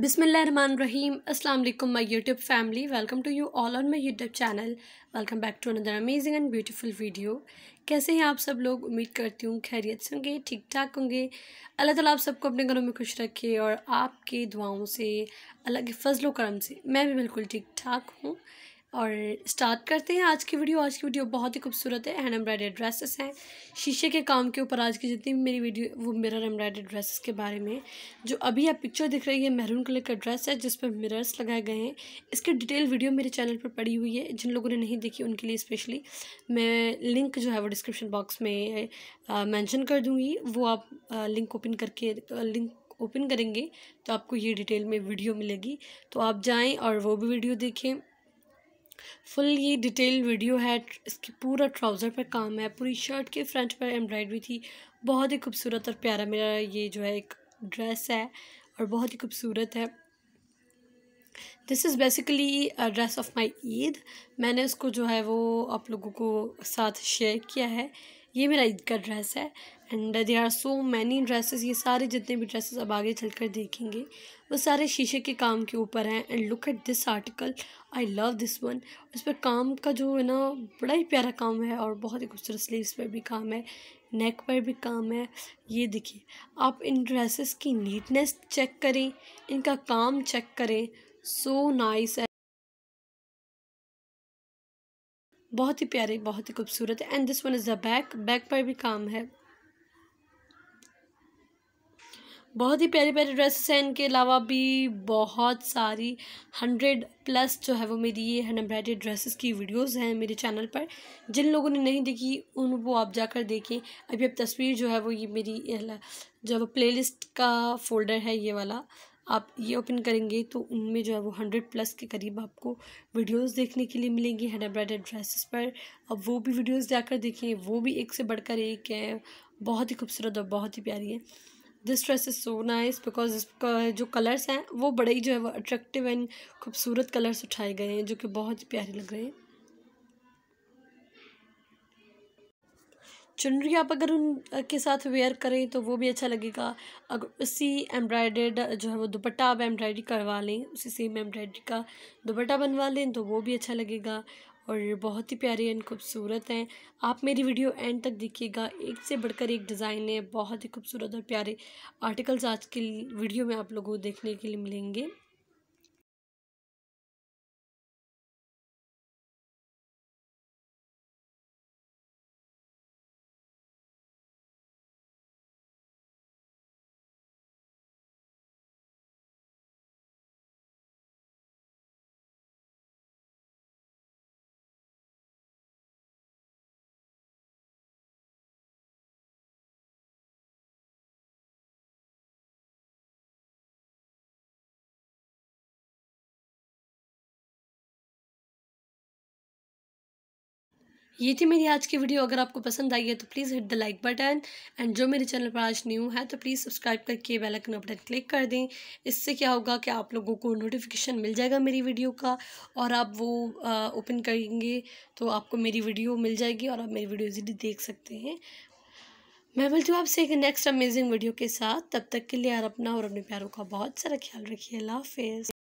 बिसमीम अल्लाम my YouTube family welcome to you all on my YouTube channel welcome back to another amazing and beautiful video कैसे हैं आप सब लोग उम्मीद करती हूँ खैरियत से होंगे ठीक ठाक होंगे अल्लाह ताला आप सबको अपने घरों में खुश रखे और आपके दुआओं से अल्लाह के फजलों से मैं भी बिल्कुल ठीक ठाक हूँ और स्टार्ट करते हैं आज की वीडियो आज की वीडियो बहुत ही खूबसूरत है हैंड एम्ब्रॉयडेड ड्रेसेस हैं शीशे के काम के ऊपर आज की जितनी भी मेरी वीडियो वो मिरर एम्ब्रॉयडेड ड्रेसेस के बारे में जो अभी आप पिक्चर दिख रही है मेहरून कलर का ड्रेस है जिस पर मिरर्स लगाए गए हैं इसकी डिटेल वीडियो मेरे चैनल पर पड़ी हुई है जिन लोगों ने नहीं देखी उनके लिए स्पेशली मैं लिंक जो है वो डिस्क्रिप्शन बॉक्स में मैंशन कर दूँगी वो आप लिंक ओपन करके लिंक ओपन करेंगे तो आपको ये डिटेल में वीडियो मिलेगी तो आप जाएँ और वो भी वीडियो देखें फुल ये डिटेल वीडियो है इसकी पूरा ट्राउज़र पर काम है पूरी शर्ट के फ्रंट पर एम्ब्रॉयडरी थी बहुत ही खूबसूरत और प्यारा मेरा ये जो है एक ड्रेस है और बहुत ही खूबसूरत है this is basically dress of my Eid मैंने उसको जो है वो आप लोगों को साथ शेयर किया है ये मेरा ईद का ड्रेस है and they are so many dresses ये सारे जितने भी ड्रेसेस अब आगे चलकर देखेंगे वो सारे शीशे के काम के ऊपर हैं and look at this article I love this one उस पर काम का जो है ना बड़ा ही प्यारा काम है और बहुत ही खूबसूरत स्लीव्स पर भी काम है नेक पर भी काम है ये देखिए आप इन ड्रेसेस की नीटनेस चेक करें इनका काम चेक करें सो so नाइस nice बहुत ही प्यारे बहुत ही खूबसूरत है and this one is the back back पर भी काम है बहुत ही प्यारे प्यारे ड्रेसेस हैं इनके अलावा भी बहुत सारी हंड्रेड प्लस जो है वो मेरी ये हैंड एम्ब्रॉयडरी ड्रेसेस की वीडियोस हैं मेरे चैनल पर जिन लोगों ने नहीं देखी उन वो आप जाकर देखें अभी अब तस्वीर जो है वो ये मेरी जो है वो प्लेलिस्ट का फोल्डर है ये वाला आप ये ओपन करेंगे तो उनमें जो है वो हंड्रेड प्लस के करीब आपको वीडियोस देखने के लिए मिलेंगी हैंड एम्ब्रॉयडर्ड ड्रेसेस पर अब वो भी वीडियोस जाकर देखें वो भी एक से बढ़कर एक है बहुत ही खूबसूरत और बहुत ही प्यारी है this dress is so nice because इसका जो कलर्स हैं वो बड़े ही जो है वो अट्रैक्टिव एंड खूबसूरत कलर्स उठाए गए हैं जो कि बहुत ही प्यारे लग रहे हैं चुनरी आप अगर उन के साथ वेयर करें तो वो भी अच्छा लगेगा अगर उसी एम्ब्रॉयडेड जो है वो दुपट्टा आप एम्ब्रॉयडरी करवा लें उसी सेम एम्ब्रॉयडरी का दुपट्टा बनवा लें तो वो भी अच्छा लगेगा और बहुत ही प्यारे एंड खूबसूरत हैं आप मेरी वीडियो एंड तक देखिएगा एक से बढ़कर एक डिज़ाइन है बहुत ही खूबसूरत और प्यारे आर्टिकल्स आज के वीडियो में आप लोगों को देखने के लिए मिलेंगे ये थी मेरी आज की वीडियो अगर आपको पसंद आई है तो please hit the like button and जो मेरे चैनल पर आज न्यू है तो प्लीज़ सब्सक्राइब करके बेल आइकन बटन क्लिक कर दें इससे क्या होगा कि आप लोगों को नोटिफिकेशन मिल जाएगा मेरी वीडियो का और आप वो ओपन करेंगे तो आपको मेरी वीडियो मिल जाएगी और आप मेरी वीडियो इजीली देख सकते हैं मैं बोलती हूँ आपसे एक नेक्स्ट अमेजिंग वीडियो के साथ तब तक के लिए यार अपना और अपने प्यारों का बहुत सारा ख्याल रखिए अल्लाह हाफिज़